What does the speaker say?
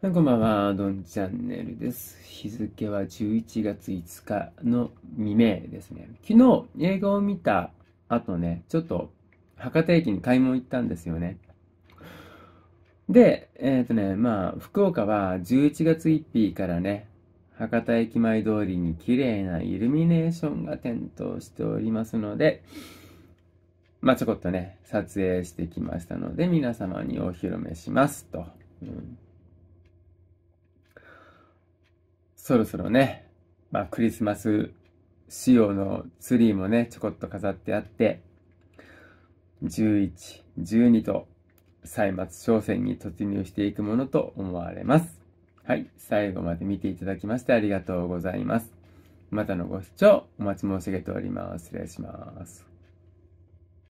こんばんは、ドンチャンネルです。日付は11月5日の未明ですね。昨日映画を見た後ね、ちょっと博多駅に買い物行ったんですよね。で、えっ、ー、とね、まあ、福岡は11月1日からね、博多駅前通りに綺麗なイルミネーションが点灯しておりますので、まあ、ちょこっとね、撮影してきましたので、皆様にお披露目しますと。うんそろそろね、まあ、クリスマス仕様のツリーもね、ちょこっと飾ってあって、11、12と、歳末商戦に突入していくものと思われます。はい、最後まで見ていただきましてありがとうございます。またのご視聴お待ち申し上げております。失礼します。